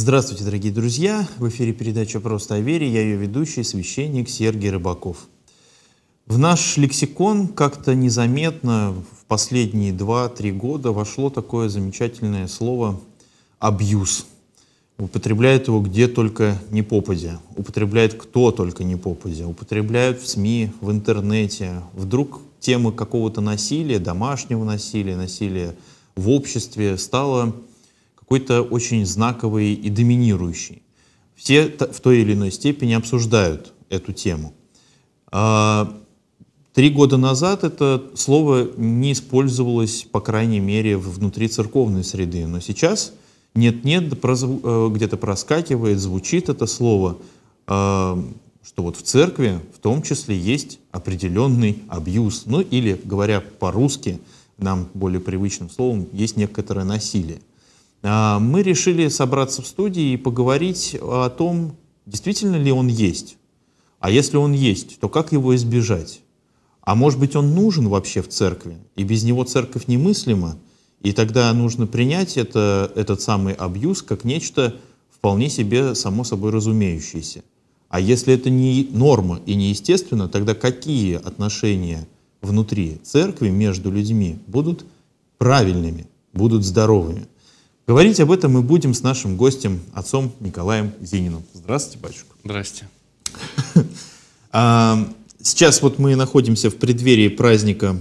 Здравствуйте, дорогие друзья! В эфире передача «Просто о вере». Я ее ведущий, священник Сергей Рыбаков. В наш лексикон как-то незаметно в последние 2-3 года вошло такое замечательное слово «абьюз». Употребляют его где только не попадя, употребляет кто только не попадя, употребляют в СМИ, в интернете. Вдруг тема какого-то насилия, домашнего насилия, насилия в обществе стала какой-то очень знаковый и доминирующий. Все в той или иной степени обсуждают эту тему. А, три года назад это слово не использовалось, по крайней мере, внутри церковной среды, но сейчас нет-нет, э, где-то проскакивает, звучит это слово, а, что вот в церкви в том числе есть определенный абьюз, ну или, говоря по-русски, нам более привычным словом, есть некоторое насилие. А, мы решили собраться в студии и поговорить о том, действительно ли он есть. А если он есть, то как его избежать? А может быть, он нужен вообще в церкви, и без него церковь немыслима, и тогда нужно принять это, этот самый абьюз как нечто вполне себе само собой разумеющееся. А если это не норма и не естественно, тогда какие отношения внутри церкви между людьми будут правильными, будут здоровыми? Говорить об этом мы будем с нашим гостем, отцом Николаем Зининым. Здравствуйте, батюшка. Здрасте. А, сейчас вот мы находимся в преддверии праздника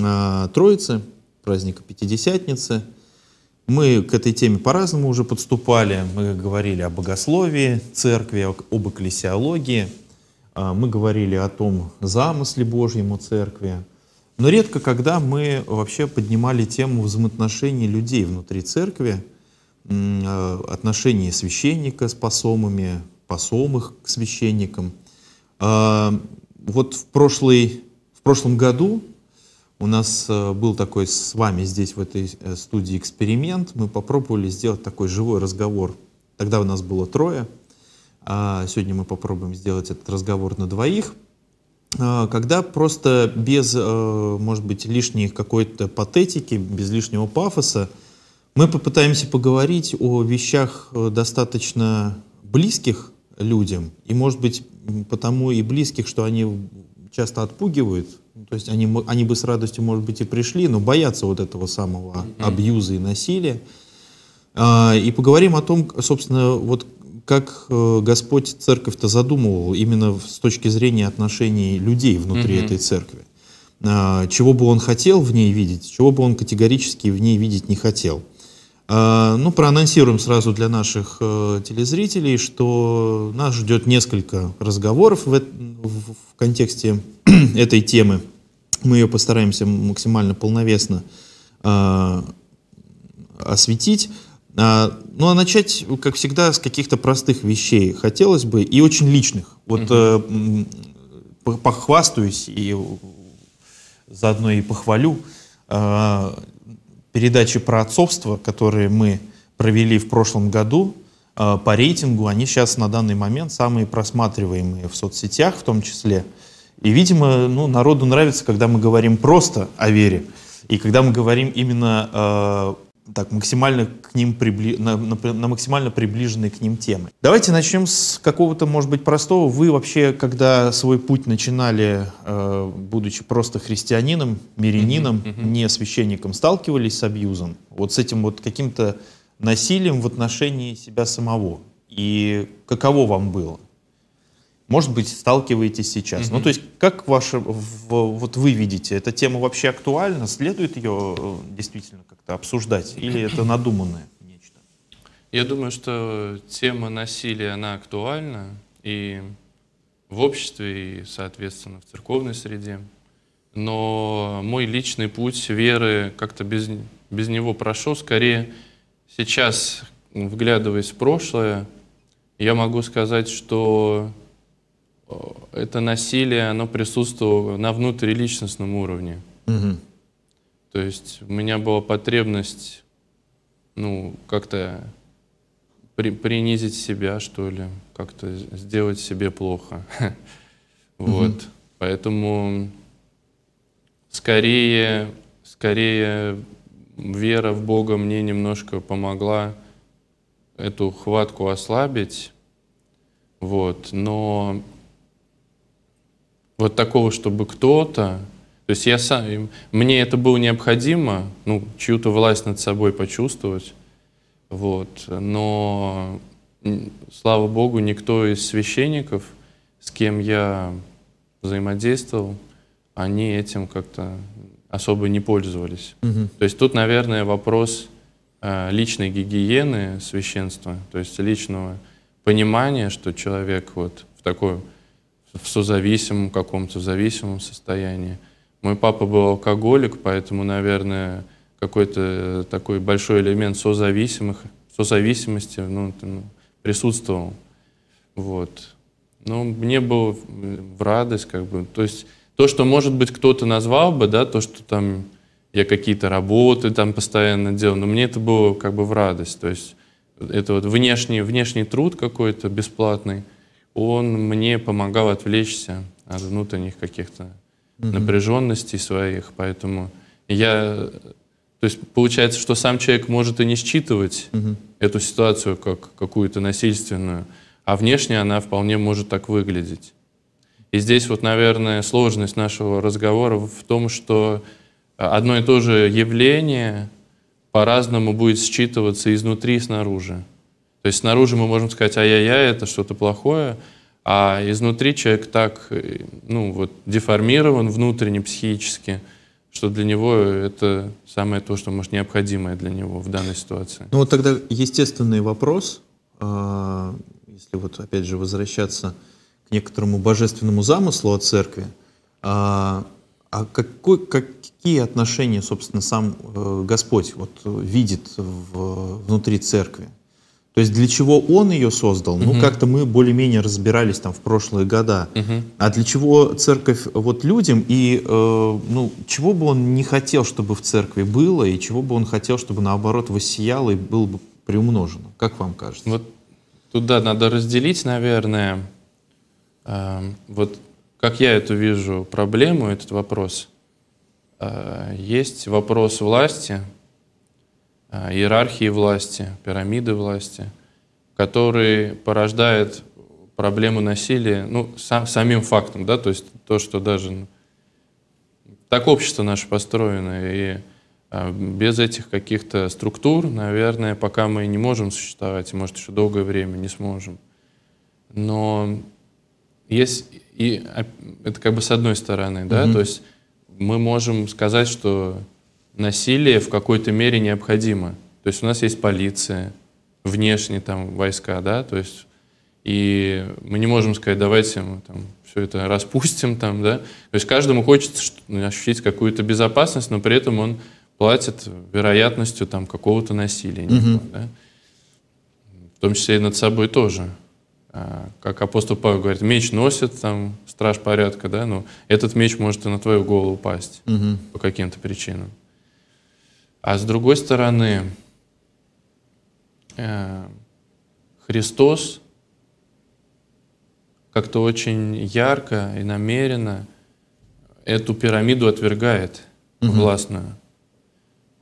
а, Троицы, праздника Пятидесятницы. Мы к этой теме по-разному уже подступали. Мы говорили о богословии церкви, об эклесиологии. А, мы говорили о том замысле Божьем о церкви. Но редко когда мы вообще поднимали тему взаимоотношений людей внутри церкви, Э, отношение священника с посомами, посомых к священникам. А, вот в, прошлый, в прошлом году у нас э, был такой с вами здесь, в этой э, студии, эксперимент. Мы попробовали сделать такой живой разговор. Тогда у нас было трое. А, сегодня мы попробуем сделать этот разговор на двоих. А, когда просто без, может быть, лишней какой-то патетики, без лишнего пафоса, мы попытаемся поговорить о вещах э, достаточно близких людям, и, может быть, потому и близких, что они часто отпугивают, ну, то есть они, они бы с радостью, может быть, и пришли, но боятся вот этого самого абьюза и насилия. А, и поговорим о том, собственно, вот как э, Господь церковь-то задумывал именно с точки зрения отношений людей внутри этой церкви. А, чего бы он хотел в ней видеть, чего бы он категорически в ней видеть не хотел. А, ну, проанонсируем сразу для наших э, телезрителей, что нас ждет несколько разговоров в, в контексте этой темы. Мы ее постараемся максимально полновесно а, осветить. А, ну, а начать, как всегда, с каких-то простых вещей хотелось бы, и очень личных. Вот угу. похвастаюсь и заодно и похвалю передачи про отцовство, которые мы провели в прошлом году, э, по рейтингу они сейчас на данный момент самые просматриваемые в соцсетях в том числе. И, видимо, ну, народу нравится, когда мы говорим просто о вере. И когда мы говорим именно э, так максимально к ним прибли... на, на, на максимально приближенные к ним темы. Давайте начнем с какого-то, может быть, простого. Вы вообще, когда свой путь начинали, э, будучи просто христианином, мирянином, mm-hmm, mm-hmm. не священником, сталкивались с абьюзом, вот с этим вот каким-то насилием в отношении себя самого? И каково вам было? может быть, сталкиваетесь сейчас. Mm-hmm. Ну, то есть, как ваше, вот вы видите, эта тема вообще актуальна? Следует ее э, действительно как-то обсуждать? Или это надуманное нечто? Я думаю, что тема насилия, она актуальна и в обществе, и, соответственно, в церковной среде. Но мой личный путь веры как-то без, без него прошел. Скорее, сейчас, вглядываясь в прошлое, я могу сказать, что Э, это насилие, оно присутствовало на внутриличностном уровне. Угу. То есть у меня была потребность, ну, как-то при, принизить себя, что ли, как-то сделать себе плохо. Вот. Поэтому скорее, скорее вера в Бога мне немножко помогла эту хватку ослабить. Вот. Но вот такого, чтобы кто-то, то есть я сам, мне это было необходимо, ну, чью-то власть над собой почувствовать, вот, но, слава богу, никто из священников, с кем я взаимодействовал, они этим как-то особо не пользовались. Угу. То есть тут, наверное, вопрос э, личной гигиены священства, то есть личного понимания, что человек вот в такой в созависимом каком-то, в зависимом состоянии. Мой папа был алкоголик, поэтому, наверное, какой-то такой большой элемент созависимых, созависимости ну, там, ну, присутствовал. Вот. Но мне было в радость, как бы. То есть то, что, может быть, кто-то назвал бы, да, то, что там я какие-то работы там постоянно делал, но мне это было как бы в радость. То есть это вот внешний, внешний труд какой-то бесплатный — он мне помогал отвлечься от внутренних каких-то mm напряженностей своих, поэтому я, то есть получается, что сам человек может и не считывать mm эту ситуацию как какую-то насильственную, а внешне она вполне может так выглядеть. И здесь вот, наверное, сложность нашего разговора в том, что одно и то же явление по-разному будет считываться изнутри и снаружи. То есть снаружи мы можем сказать, ай-яй-яй, это что-то плохое, а изнутри человек так э, ну, вот, деформирован внутренне, психически, что для него это самое то, что, может, необходимое для него в данной ситуации. Ну вот тогда естественный вопрос, а, если вот опять же возвращаться к некоторому божественному замыслу о церкви, а, а какой, какие отношения, собственно, сам э, Господь вот видит в, внутри церкви? То есть для чего он ее создал, угу. ну как-то мы более-менее разбирались там в прошлые года. Угу. А для чего церковь вот людям и э, ну чего бы он не хотел, чтобы в церкви было и чего бы он хотел, чтобы наоборот воссияло и было бы приумножено? Как вам кажется? Вот туда надо разделить, наверное, э, вот как я эту вижу проблему, этот вопрос. Э, есть вопрос власти, Э, иерархии власти, пирамиды власти, которые порождают проблему насилия ну, сам, самим фактом, да, то есть то, что даже так общество наше построено, и э, без этих каких-то структур, наверное, пока мы не можем существовать, может, еще долгое время не сможем. Но есть и а, это как бы с одной стороны, да, mm-hmm. то есть мы можем сказать, что насилие в какой-то мере необходимо. То есть у нас есть полиция, внешние там войска, да, то есть и мы не можем сказать, давайте мы там все это распустим там, да. То есть каждому хочется ну, ощутить какую-то безопасность, но при этом он платит вероятностью там какого-то насилия, Mm-hmm. да? в том числе и над собой тоже. А, как апостол Павел говорит, меч носит там страж порядка, да, но этот меч может и на твою голову упасть Mm-hmm. по каким-то причинам. А с другой стороны, э, Христос как-то очень ярко и намеренно эту пирамиду отвергает угу. властную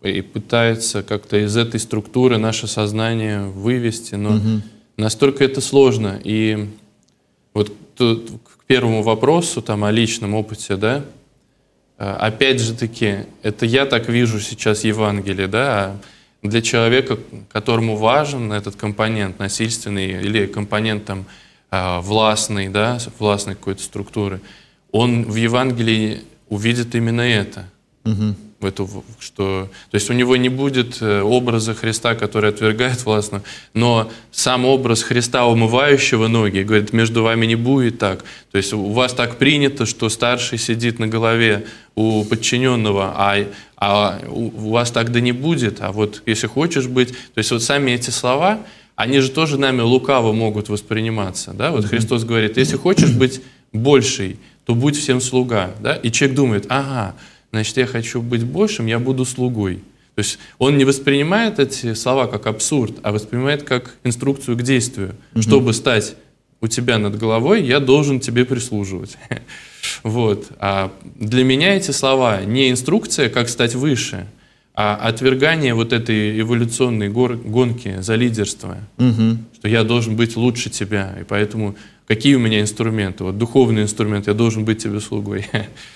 и пытается как-то из этой структуры наше сознание вывести, но угу. настолько это сложно. И вот тут, к первому вопросу там о личном опыте, да, Э, опять же таки, это я так вижу сейчас Евангелие, да, а для человека, которому важен этот компонент насильственный или компонент там а, властный, да, властной какой-то структуры, он в Евангелии увидит именно это. Угу в эту, что, то есть у него не будет э, образа Христа, который отвергает властно, но сам образ Христа, умывающего ноги, говорит, между вами не будет так. То есть у вас так принято, что старший сидит на голове у подчиненного, а, а у вас так да не будет, а вот если хочешь быть... То есть вот сами эти слова, они же тоже нами лукаво могут восприниматься. Да? Вот Христос говорит, если хочешь быть больший, то будь всем слуга. Да? И человек думает, ага, значит, я хочу быть большим, я буду слугой. То есть он не воспринимает эти слова как абсурд, а воспринимает как инструкцию к действию. Угу. Чтобы стать у тебя над головой, я должен тебе прислуживать. Вот. А для меня эти слова не инструкция, как стать выше, а отвергание вот этой эволюционной гор- гонки за лидерство, угу. что я должен быть лучше тебя, и поэтому какие у меня инструменты? Вот духовный инструмент, я должен быть тебе слугой.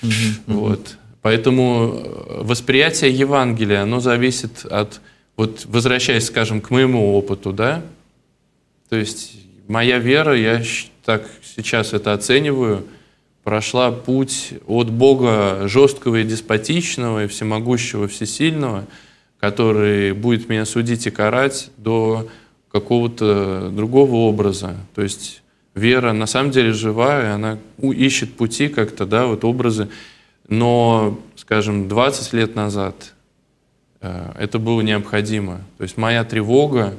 Угу, вот. Поэтому э, восприятие Евангелия, оно зависит от, вот возвращаясь, скажем, к моему опыту, да, то есть моя вера, я так сейчас это оцениваю, прошла путь от Бога жесткого и деспотичного, и всемогущего, всесильного, который будет меня судить и карать, до какого-то другого образа. То есть вера на самом деле живая, она ищет пути как-то, да, вот образы. Но, скажем, 20 лет назад э, это было необходимо. То есть моя тревога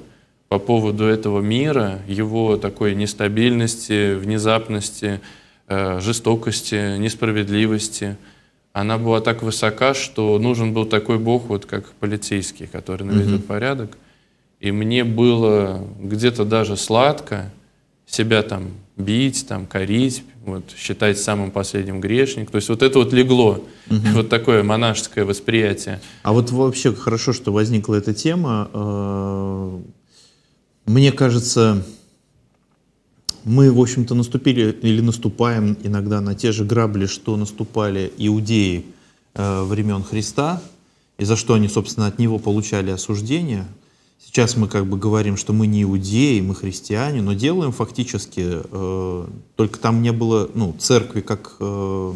по поводу этого мира, его такой нестабильности, внезапности, э, жестокости, несправедливости, она была так высока, что нужен был такой бог, вот как полицейский, который наведет mm-hmm. порядок. И мне было где-то даже сладко, себя там бить, там, корить, вот, считать самым последним грешник. То есть вот это вот легло, угу. вот такое монашеское восприятие. А вот вообще хорошо, что возникла эта тема. Э, мне кажется, мы, в общем-то, наступили или наступаем иногда на те же грабли, что наступали иудеи э, времен Христа, и за что они, собственно, от него получали осуждение – Сейчас мы как бы говорим, что мы не иудеи, мы христиане, но делаем фактически, э, только там не было ну, церкви как, э,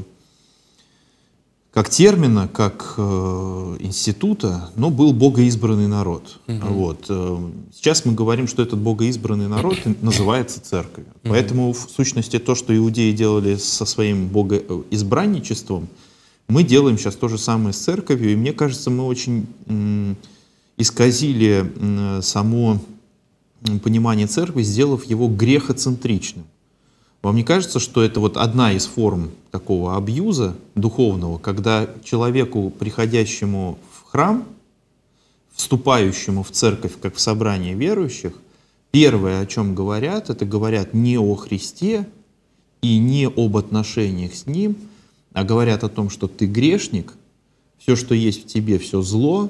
как термина, как э, института, но был богоизбранный народ. Угу. Вот. Э, сейчас мы говорим, что этот богоизбранный народ называется церковью. Угу. Поэтому в сущности то, что иудеи делали со своим богоизбранничеством, мы делаем сейчас то же самое с церковью, и мне кажется, мы очень исказили само понимание церкви, сделав его грехоцентричным. Вам не кажется, что это вот одна из форм такого абьюза духовного, когда человеку, приходящему в храм, вступающему в церковь как в собрание верующих, первое, о чем говорят, это говорят не о Христе и не об отношениях с Ним, а говорят о том, что ты грешник, все, что есть в тебе, все зло,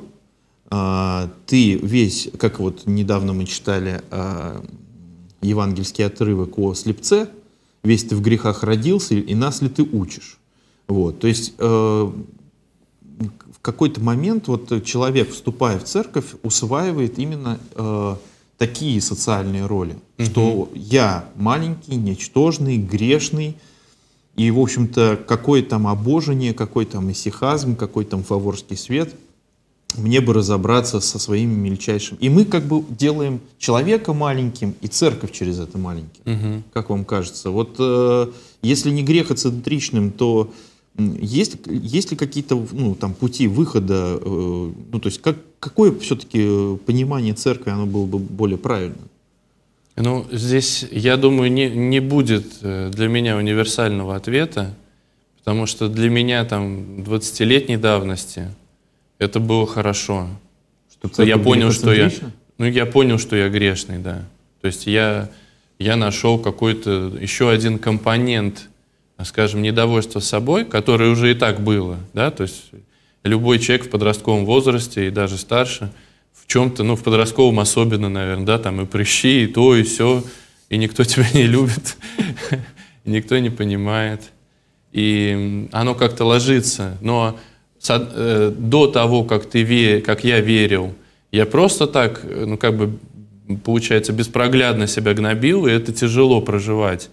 а, ты весь, как вот недавно мы читали а, евангельский отрывок о слепце, весь ты в грехах родился, и нас ли ты учишь? Вот, то есть э, в какой-то момент вот человек, вступая в церковь, усваивает именно э, такие социальные роли, угу. что я маленький, ничтожный, грешный, и, в общем-то, какое там обожение, какой там исихазм, какой там фаворский свет — мне бы разобраться со своими мельчайшими. И мы как бы делаем человека маленьким и церковь через это маленьким. Угу. Как вам кажется? Вот э, если не грехоцентричным, то есть, есть ли какие-то ну, там, пути выхода? Э, ну, то есть как, какое все-таки э, понимание церкви оно было бы более правильно? Ну, здесь, я думаю, не, не будет э, для меня универсального ответа, потому что для меня там 20-летней давности – это было хорошо. Что ну, я понял, что я, ну, я понял, что я грешный, да. То есть я, я нашел какой-то еще один компонент, скажем, недовольства собой, которое уже и так было, да, то есть любой человек в подростковом возрасте и даже старше в чем-то, ну, в подростковом особенно, наверное, да, там и прыщи, и то, и все, и никто тебя не любит, никто не понимает. И оно как-то ложится. Но Э, до того, как, ты вер, как я верил, я просто так, э, ну как бы, получается, беспроглядно себя гнобил, и это тяжело проживать.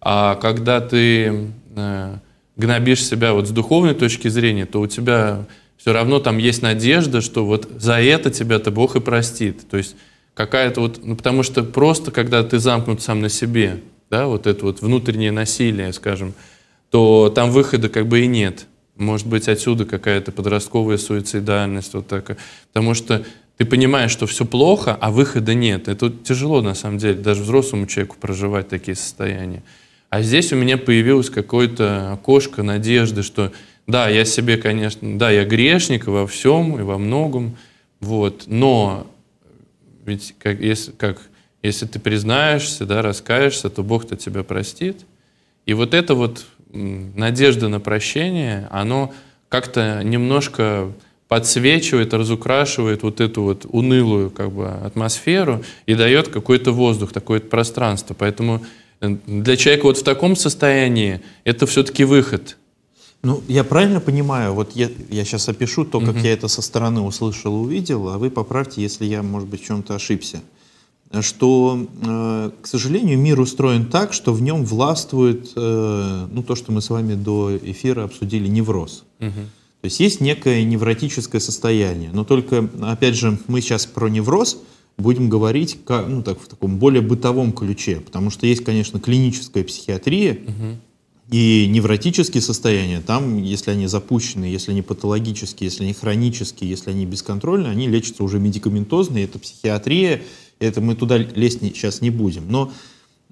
А когда ты э, гнобишь себя вот с духовной точки зрения, то у тебя все равно там есть надежда, что вот за это тебя-то Бог и простит. То есть какая-то вот, ну потому что просто, когда ты замкнут сам на себе, да, вот это вот внутреннее насилие, скажем, то там выхода как бы и нет. Может быть, отсюда какая-то подростковая суицидальность, вот такая. Потому что ты понимаешь, что все плохо, а выхода нет. Это тяжело, на самом деле, даже взрослому человеку проживать такие состояния. А здесь у меня появилось какое-то окошко надежды, что да, я себе, конечно, да, я грешник во всем и во многом, вот, но ведь как, если, как, если ты признаешься, да, раскаешься, то Бог-то тебя простит. И вот это вот надежда на прощение, оно как-то немножко подсвечивает, разукрашивает вот эту вот унылую как бы атмосферу и дает какой-то воздух, такое пространство. Поэтому э, для человека вот в таком состоянии это все-таки выход. Ну, я правильно понимаю, вот я, я сейчас опишу то, как угу. я это со стороны услышал, увидел, а вы поправьте, если я, может быть, в чем-то ошибся что, э, к сожалению, мир устроен так, что в нем властвует э, ну, то, что мы с вами до эфира обсудили, невроз. Угу. То есть есть некое невротическое состояние, но только, опять же, мы сейчас про невроз будем говорить ну, так, в таком более бытовом ключе, потому что есть, конечно, клиническая психиатрия, угу. И невротические состояния, там, если они запущены, если они патологические, если они хронические, если они бесконтрольные, они лечатся уже медикаментозно, и это психиатрия, это мы туда лезть не, сейчас не будем. Но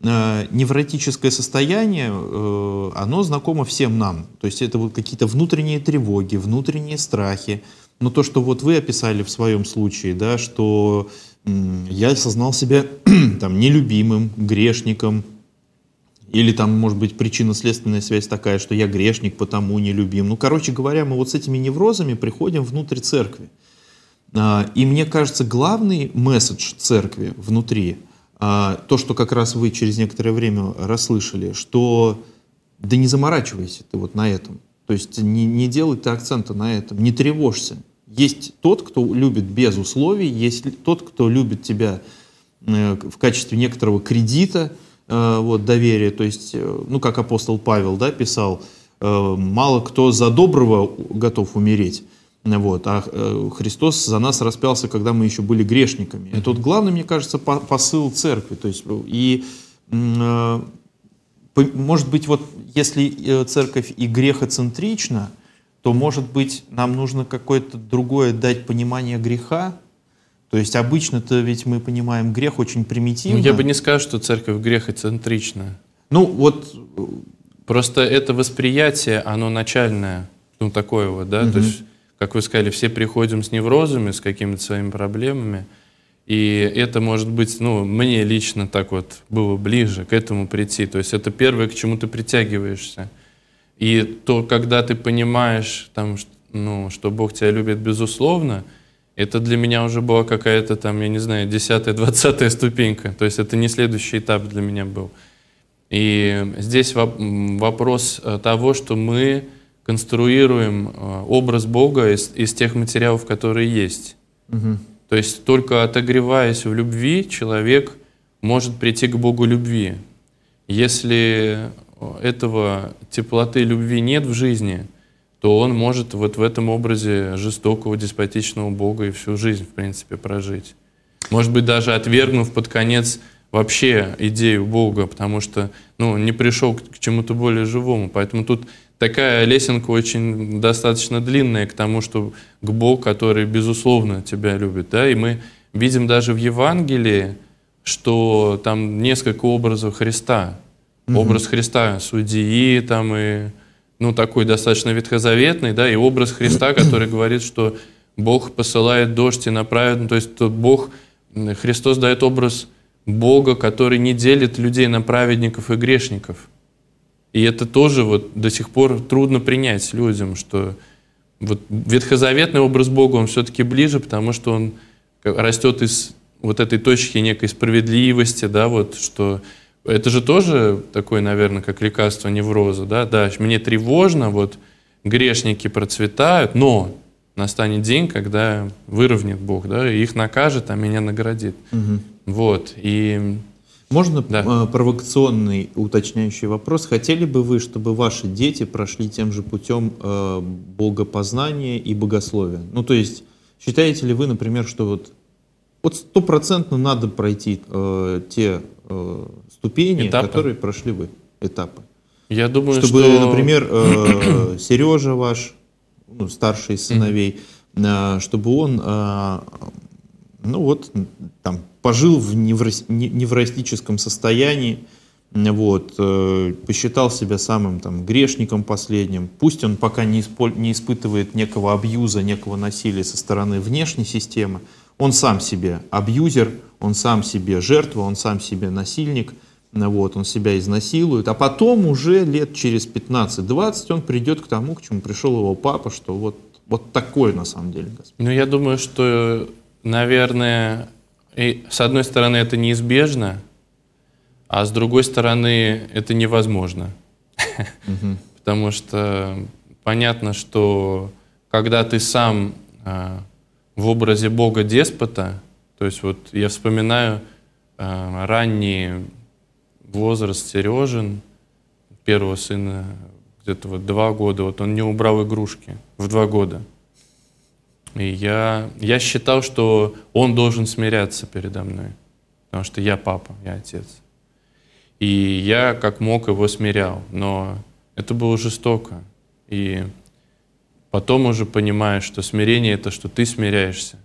э, невротическое состояние, э, оно знакомо всем нам. То есть это вот какие-то внутренние тревоги, внутренние страхи. Но то, что вот вы описали в своем случае, да, что э, я осознал себя там нелюбимым, грешником, или там, может быть, причинно-следственная связь такая, что я грешник, потому нелюбим. Ну, короче говоря, мы вот с этими неврозами приходим внутрь церкви. А, и мне кажется, главный месседж церкви внутри, а, то, что как раз вы через некоторое время расслышали, что да не заморачивайся ты вот на этом. То есть не, не делай ты акцента на этом, не тревожься. Есть тот, кто любит без условий, есть тот, кто любит тебя э, в качестве некоторого кредита, э, вот, доверия. То есть, э, ну, как апостол Павел да, писал, мало кто за доброго готов умереть, вот. А э, Христос за нас распялся, когда мы еще были грешниками. Это вот главный, мне кажется, посыл церкви. То есть, и, э, может быть, вот если э, церковь и грехоцентрична, то, может быть, нам нужно какое-то другое дать понимание греха, то есть обычно-то ведь мы понимаем грех очень примитивно. Ну, я бы не сказал, что церковь грехоцентрична. Ну вот... Просто это восприятие, оно начальное, ну такое вот, да, угу. то есть как вы сказали, все приходим с неврозами, с какими-то своими проблемами. И это может быть, ну, мне лично так вот было ближе к этому прийти. То есть это первое, к чему ты притягиваешься. И то, когда ты понимаешь, там, ну, что Бог тебя любит безусловно, это для меня уже была какая-то там, я не знаю, десятая, двадцатая ступенька. То есть это не следующий этап для меня был. И здесь вопрос э, того, что мы конструируем э, образ Бога из, из тех материалов, которые есть. Угу. То есть только отогреваясь в любви, человек может прийти к Богу любви. Если э, этого теплоты любви нет в жизни, то он может вот в этом образе жестокого, деспотичного Бога и всю жизнь, в принципе, прожить. Может быть, даже отвергнув под конец вообще идею Бога, потому что ну, не пришел к чему-то более живому. Поэтому тут такая лесенка очень достаточно длинная к тому, что к Богу, который, безусловно, тебя любит. Да? И мы видим даже в Евангелии, что там несколько образов Христа. mm Образ Христа, судьи там и ну, такой достаточно ветхозаветный, да, и образ Христа, который говорит, что Бог посылает дождь и направит, ну, то есть тот Бог, Христос дает образ Бога, который не делит людей на праведников и грешников. И это тоже вот до сих пор трудно принять людям, что вот ветхозаветный образ Бога, он все-таки ближе, потому что он растет из вот этой точки некой справедливости, да, вот, что это же тоже такое, наверное, как лекарство невроза, да, да, мне тревожно, вот, грешники процветают, но настанет день, когда выровнит Бог, да, и их накажет, а меня наградит. Угу. Вот, и можно да. Э, провокационный уточняющий вопрос? Хотели бы вы, чтобы ваши дети прошли тем же путем э, богопознания и богословия? Ну, то есть, считаете ли вы, например, что вот вот стопроцентно надо пройти э, те э, ступени, этапы. которые прошли вы, этапы? Я думаю, чтобы, что... например, э, Сережа ваш, ну, старший из сыновей, э, чтобы он, э, ну вот, там, пожил в неврастическом состоянии, вот, э, посчитал себя самым там, грешником последним. Пусть он пока не, испо- не испытывает некого абьюза, некого насилия со стороны внешней системы, он сам себе абьюзер, он сам себе жертва, он сам себе насильник, вот, он себя изнасилует. А потом уже лет через 15-20 он придет к тому, к чему пришел его папа, что вот, вот такой на самом деле Господь. Ну, я думаю, что, наверное, и с одной стороны это неизбежно, а с другой стороны это невозможно. Потому что понятно, что когда ты сам а, в образе Бога деспота, то есть вот я вспоминаю а, ранний возраст Сережин, первого сына, где-то вот два года, вот он не убрал игрушки в два года. И я, я считал, что он должен смиряться передо мной, потому что я папа, я отец. И я как мог его смирял, но это было жестоко. И потом уже понимаешь, что смирение — это что ты смиряешься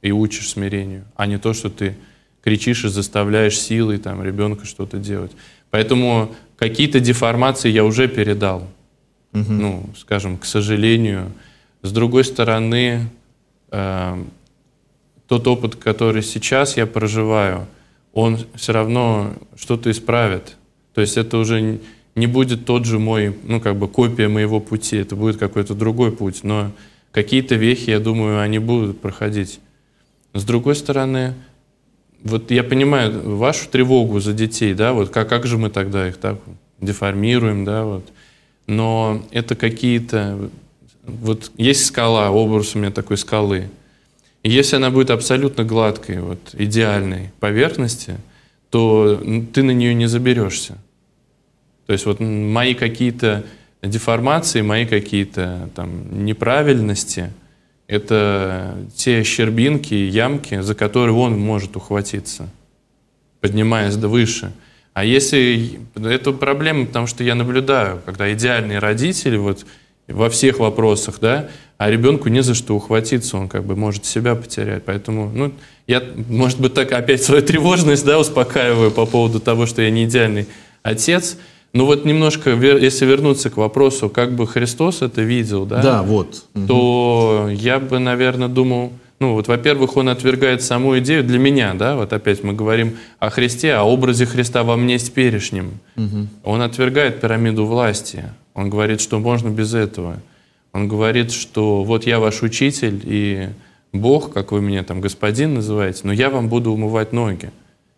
и учишь смирению, а не то, что ты кричишь и заставляешь силой там, ребенка что-то делать. Поэтому какие-то деформации я уже передал. Угу. Ну, скажем, к сожалению. С другой стороны, Эм, тот опыт, который сейчас я проживаю, он все равно что-то исправит. То есть это уже не будет тот же мой, ну, как бы копия моего пути, это будет какой-то другой путь, но какие-то вехи, я думаю, они будут проходить. С другой стороны, вот я понимаю вашу тревогу за детей, да, вот как, как же мы тогда их так деформируем, да, вот. Но это какие-то вот есть скала, образ у меня такой скалы. И если она будет абсолютно гладкой, вот, идеальной поверхности, то ты на нее не заберешься. То есть вот мои какие-то деформации, мои какие-то там неправильности — это те щербинки, ямки, за которые он может ухватиться, поднимаясь до выше. А если... Это проблема, потому что я наблюдаю, когда идеальные родители, вот во всех вопросах, да, а ребенку не за что ухватиться, он как бы может себя потерять. Поэтому, ну, я, может быть, так опять свою тревожность, да, успокаиваю по поводу того, что я не идеальный отец. Но вот немножко, если вернуться к вопросу, как бы Христос это видел, да? Да, вот. То угу. я бы, наверное, думал, ну вот, во-первых, он отвергает саму идею для меня, да, вот опять мы говорим о Христе, о а образе Христа во мне с перешним. Угу. Он отвергает пирамиду власти, он говорит, что можно без этого. Он говорит, что вот я ваш учитель и Бог, как вы меня там господин называете, но я вам буду умывать ноги.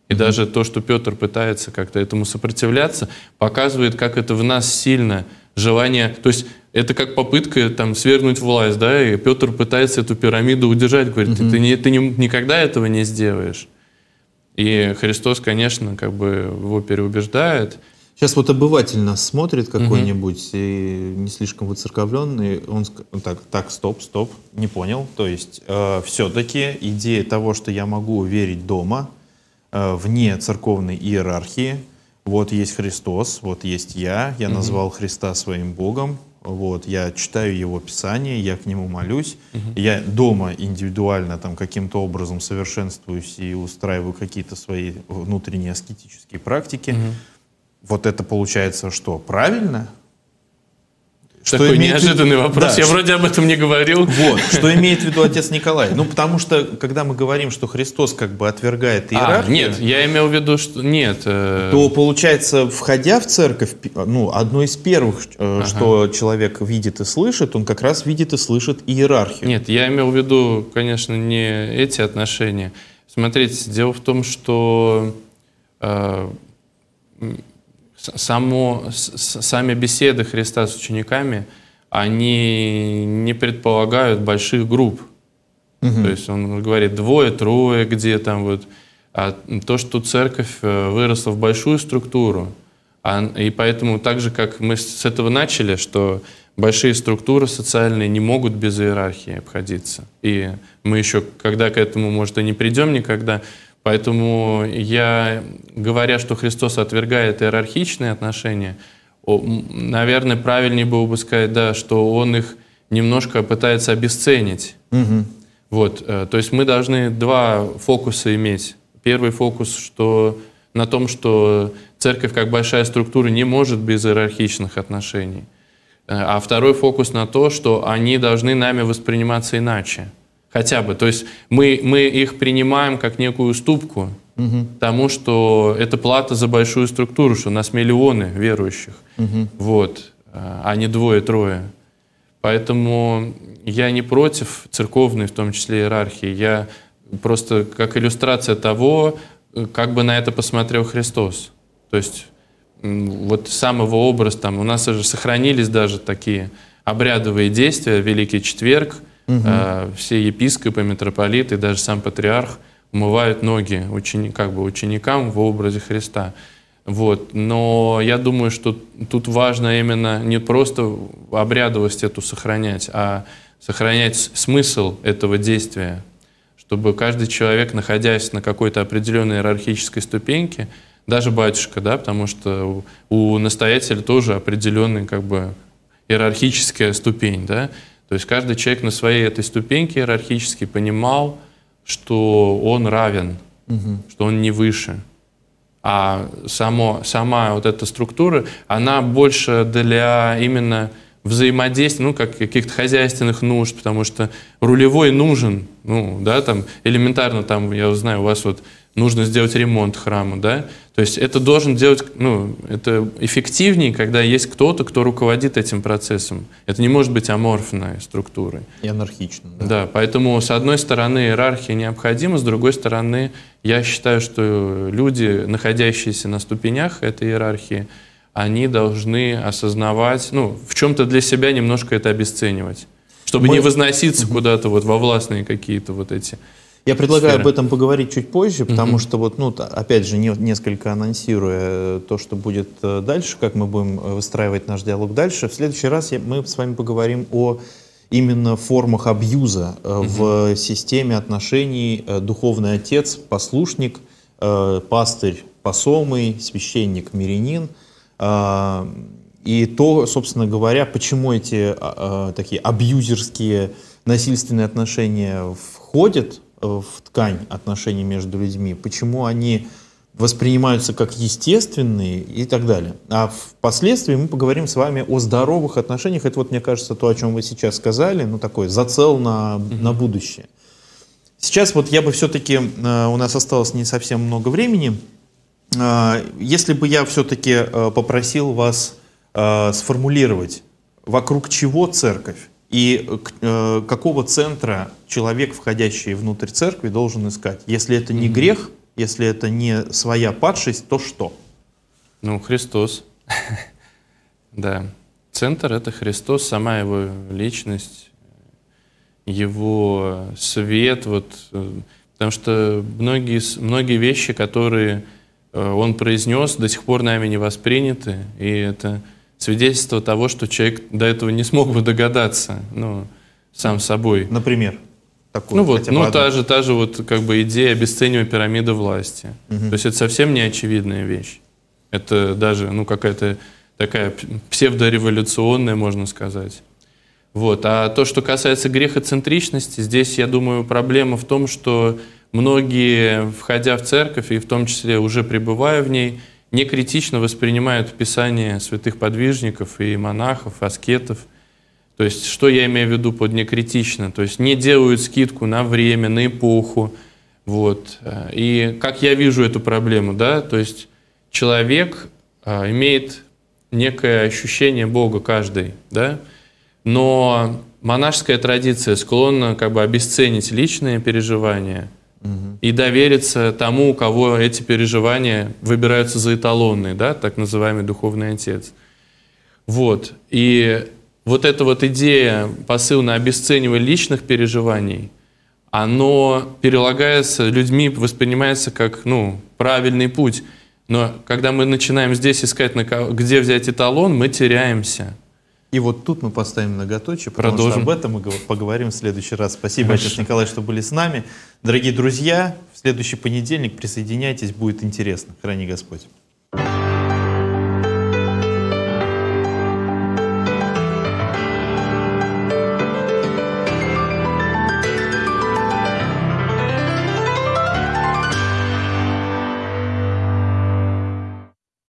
И даже то, что Петр пытается как-то этому сопротивляться, показывает, как это в нас сильно желание. То есть это как попытка там свергнуть власть, да, и Петр пытается эту пирамиду удержать, говорит, mm ты, не, ты не, никогда этого не сделаешь. И Христос, конечно, как бы его переубеждает. Сейчас вот обыватель нас смотрит какой-нибудь, угу. и не слишком выцерковленный, он так, так, стоп, стоп, не понял. То есть э, все-таки идея того, что я могу верить дома, э, вне церковной иерархии, вот есть Христос, вот есть я, я угу. назвал Христа своим Богом, вот, я читаю его Писание, я к нему молюсь, угу. я дома индивидуально там каким-то образом совершенствуюсь и устраиваю какие-то свои внутренние аскетические практики. Угу вот это получается что, правильно? Что Такой имеет... неожиданный вопрос. Да. Я вроде об этом не говорил. Вот, что имеет в виду отец Николай? Ну, потому что, когда мы говорим, что Христос как бы отвергает а, иерархию... А, нет, я имел в виду, что нет. Э... То, получается, входя в церковь, ну, одно из первых, э, ага. что человек видит и слышит, он как раз видит и слышит иерархию. Нет, я имел в виду, конечно, не эти отношения. Смотрите, дело в том, что... Э, само, сами беседы Христа с учениками, они не предполагают больших групп. Угу. То есть он говорит двое, трое, где там вот. А то, что церковь э, выросла в большую структуру, а, и поэтому так же, как мы с этого начали, что большие структуры социальные не могут без иерархии обходиться. И мы еще, когда к этому, может, и не придем никогда, Поэтому я, говоря, что Христос отвергает иерархичные отношения, наверное, правильнее было бы сказать, да, что он их немножко пытается обесценить. Угу. Вот, э, то есть мы должны два фокуса иметь. Первый фокус, что на том, что церковь как большая структура не может без иерархичных отношений. Э, а второй фокус на то, что они должны нами восприниматься иначе хотя бы. То есть мы, мы их принимаем как некую уступку угу. тому, что это плата за большую структуру, что у нас миллионы верующих, угу. вот, а, а не двое-трое. Поэтому я не против церковной, в том числе, иерархии. Я просто как иллюстрация того, как бы на это посмотрел Христос. То есть вот самого образа там, у нас же сохранились даже такие обрядовые действия, Великий Четверг — Угу. все епископы, митрополиты, даже сам патриарх умывают ноги учени, как бы ученикам в образе Христа. Вот. Но я думаю, что тут важно именно не просто обрядовость эту сохранять, а сохранять смысл этого действия, чтобы каждый человек, находясь на какой-то определенной иерархической ступеньке, даже батюшка, да, потому что у настоятеля тоже определенная как бы иерархическая ступень, да, то есть каждый человек на своей этой ступеньке иерархически понимал, что он равен, угу. что он не выше. А само, сама вот эта структура, она больше для именно взаимодействия, ну, как каких-то хозяйственных нужд, потому что рулевой нужен, ну, да, там, элементарно, там, я знаю, у вас вот нужно сделать ремонт храма, да? То есть это должен делать, ну, это эффективнее, когда есть кто-то, кто руководит этим процессом. Это не может быть аморфной структурой. И анархично. Да. да, поэтому с одной стороны иерархия необходима, с другой стороны я считаю, что люди, находящиеся на ступенях этой иерархии, они должны осознавать, ну, в чем-то для себя немножко это обесценивать, чтобы Мы... не возноситься куда-то вот во властные какие-то вот эти я предлагаю сферы. об этом поговорить чуть позже, потому угу. что вот, ну, опять же, не, несколько анонсируя э, то, что будет э, дальше, как мы будем э, выстраивать наш диалог дальше. В следующий раз я, мы с вами поговорим о именно формах абьюза угу. в системе отношений духовный отец, послушник, э, пастырь, посомый, священник, мирянин. А, и то, собственно говоря, почему эти а, а, такие абьюзерские насильственные отношения входят Э, в ткань отношений между людьми, почему они воспринимаются как естественные и так далее. А впоследствии мы поговорим с вами о здоровых отношениях. Это вот, мне кажется, то, о чем вы сейчас сказали, ну такой зацел на, на будущее. Сейчас вот я бы все-таки, э, у нас осталось не совсем много времени, э, если бы я все-таки попросил вас сформулировать, вокруг чего церковь и э, какого центра человек, входящий внутрь церкви, должен искать. Если это не mm -hmm. грех, если это не своя падшесть, то что? Ну, Христос. Да. Центр — это Христос, сама его личность, его свет. Вот, э, потому что многие, многие вещи, которые э, он произнес, до сих пор нами не восприняты. И это свидетельство того, что человек до этого не смог бы догадаться, ну, сам собой. Например? Такую, ну вот, ну та же, та же вот как бы идея обесценивания пирамиды власти. Угу. То есть это совсем не очевидная вещь. Это даже, ну, какая-то такая псевдореволюционная, можно сказать. Вот. А то, что касается грехоцентричности, здесь, я думаю, проблема в том, что многие, входя в церковь, и в том числе уже пребывая в ней, не критично воспринимают Писание святых подвижников и монахов, аскетов. То есть, что я имею в виду под некритично? То есть, не делают скидку на время, на эпоху. Вот. Э, и как я вижу эту проблему, да, то есть человек э, имеет некое ощущение Бога каждый, да, но монашеская традиция склонна как бы обесценить личные переживания – и довериться тому, у кого эти переживания выбираются за эталонные, да, так называемый духовный отец. Вот. И вот эта вот идея, посыл на обесценивание личных переживаний, оно перелагается людьми, воспринимается как ну, правильный путь. Но когда мы начинаем здесь искать, где взять эталон, мы теряемся. И вот тут мы поставим многоточие, потому Продолжим. что об этом мы поговорим в следующий раз. Спасибо, Хорошо. отец Николай, что были с нами. Дорогие друзья, в следующий понедельник присоединяйтесь, будет интересно. Храни Господь.